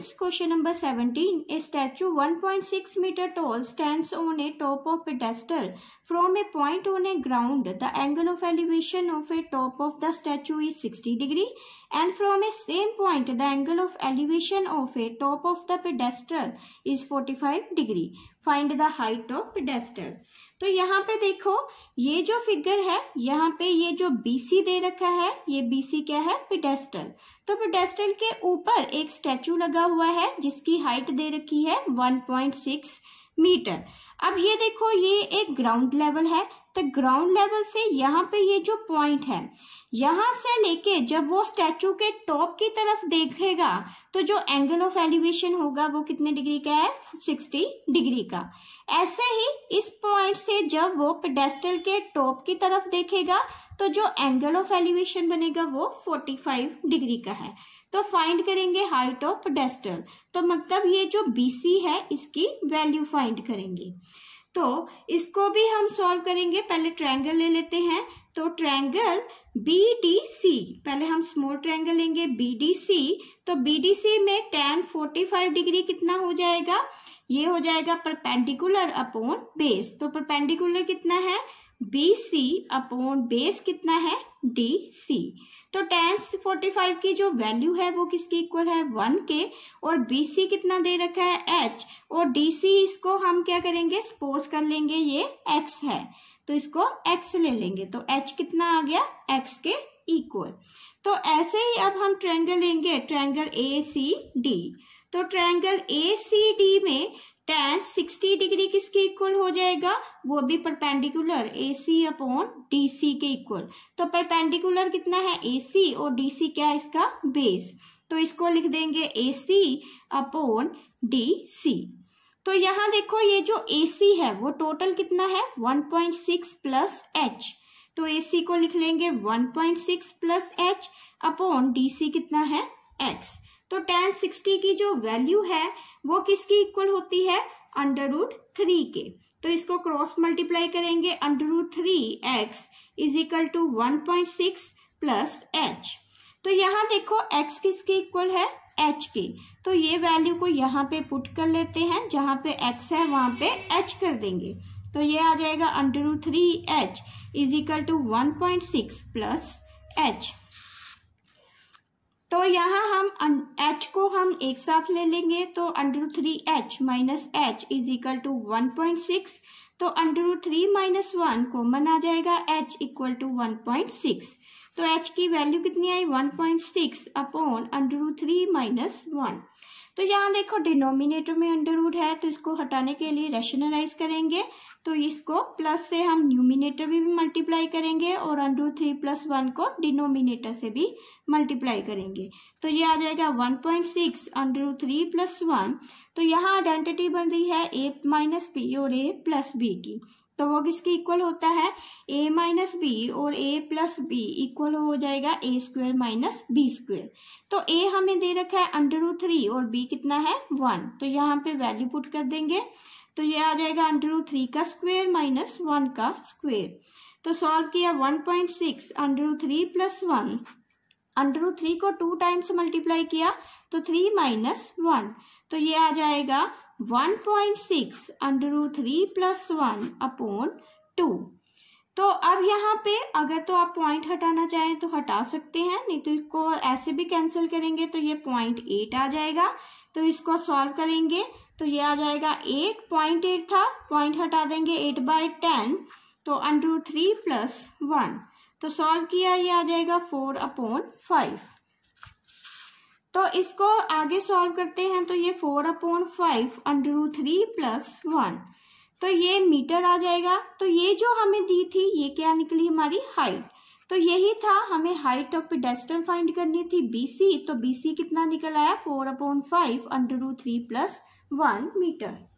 friends question number seventeen a statue 1.6 metre tall stands on a top of pedestal from a point on a ground the angle of elevation of a top of the statue is 60 degree and from a same point the angle of elevation of a top of the pedestal is 45 degree find the height of pedestal तो यहाँ पे देखो ये जो figure है यहाँ पे ये जो बीसी दे रखा है ये बीसी क्या है पिटेस्टल तो पिटेस्टल के ऊपर एक स्टैचू लगा हुआ है जिसकी हाइट दे रखी है 1.6 मीटर अब ये देखो ये एक ग्राउंड लेवल है तो ग्राउंड लेवल से यहाँ पे ये जो पॉइंट है यहाँ से लेके जब वो स्टैचू के टॉप की तरफ देखेगा तो जो एंगल ऑफ एलिवेशन होगा वो कितने डिग्री का है 60 डिग्री का ऐसे ही इस पॉइंट से जब वो पेडेस्टल के टॉप की तरफ देखेगा तो जो एंगल ऑफ एलिवेशन बनेगा वो 45 डिग्री का है तो फाइंड करेंगे हाइट ऑफ पेडेस्टल तो मतलब ये जो सी है इसकी वैल्यू फाइंड करेंगे तो इसको भी हम सॉल्व करेंगे पहले ट्रायंगल ले लेते हैं तो ट्रायंगल BDC पहले हम स्मॉल ट्रायंगल लेंगे BDC तो BDC में tan 45 डिग्री कितना हो जाएगा ये हो जाएगा परपेंडिकुलर अपॉन बेस तो परपेंडिकुलर कितना है BC अपॉन बेस कितना है DC तो टेन फोर्टी फाइव की जो वैल्यू है वो किसकी इक्वल है वन के और बी सी कितना दे रखा है एच और डी सी इसको हम क्या करेंगे सपोज कर लेंगे ये एक्स है तो इसको एक्स ले लेंगे तो एच कितना आ गया एक्स के इक्वल तो ऐसे ही अब हम ट्रायंगल लेंगे ट्रायंगल ए सी डी तो ट्रायंगल ए सी डी में टेन सिक्सटी डिग्री किसके इक्वल हो जाएगा वो भी perpendicular A C upon D C के इक्वल तो परपेंडिकुलर कितना है ए सी और डी सी क्या है इसका बेस तो इसको लिख देंगे ए सी अपॉन डी सी तो यहाँ देखो ये जो ए सी है वो टोटल कितना है 1.6 प्लस एच तो ए सी को लिख लेंगे 1.6 plus h upon D C कितना है एक्स तो टेन सिक्सटी की जो वैल्यू है वो किसकी इक्वल होती है अंडर रूट थ्री के तो इसको क्रॉस मल्टीप्लाई करेंगे under root three x is equal to one point six plus h तो यहाँ देखो एक्स किसके इक्वल है एच के तो ये वैल्यू को यहाँ पे पुट कर लेते हैं जहाँ पे एक्स है वहाँ पे एच कर देंगे तो ये आ जाएगा under root three h is equal to one point six plus h तो यहाँ हम h को हम एक साथ ले लेंगे तो under three h minus h is equal to one point six तो under three minus one common आ जाएगा h equal to one point six तो h की वैल्यू कितनी आई one point six upon under three minus one तो यहाँ देखो डिनोमिनेटर में अंडर रूट है तो इसको हटाने के लिए रेशनलाइज करेंगे तो इसको प्लस से हम न्यूमिनेटर में भी मल्टीप्लाई करेंगे और under root three plus one को डिनोमिनेटर से भी मल्टीप्लाई करेंगे तो ये आ जाएगा one point six under root three plus one तो यहाँ आइडेंटिटी बन रही है ए माइनस बी और ए प्लस बी की तो वो किसके इक्वल होता है ए माइनस बी और ए प्लस बी इक्वल हो जाएगा a square minus b square तो ए हमें दे रखा है अंडर रू थ्री और बी कितना है वन तो यहाँ पे वैल्यू पुट कर देंगे तो ये आ जाएगा अंडर रू थ्री का स्क्वेयर माइनस वन का स्क्वेयर तो सॉल्व किया one point six under root three plus one under root three को टू टाइम्स मल्टीप्लाई किया तो थ्री माइनस वन तो ये आ जाएगा one point six under root three plus one upon two तो अब यहाँ पे अगर तो आप पॉइंट हटाना चाहें तो हटा सकते हैं नहीं तो इसको ऐसे भी कैंसिल करेंगे तो ये पॉइंट एट आ जाएगा तो इसको सॉल्व करेंगे तो ये आ जाएगा एट पॉइंट एट था पॉइंट हटा देंगे एट बाय टेन तो अंडर थ्री प्लस वन तो सॉल्व किया ये आ जाएगा फोर अपॉन फाइव तो इसको आगे सॉल्व करते हैं तो ये four upon five under root three plus one तो ये मीटर आ जाएगा तो ये जो हमें दी थी ये क्या निकली हमारी हाइट तो यही था हमें हाइट ऑफ पेडेस्टल फाइंड करनी थी बीसी तो बीसी कितना निकल आया four upon five under root three plus one metre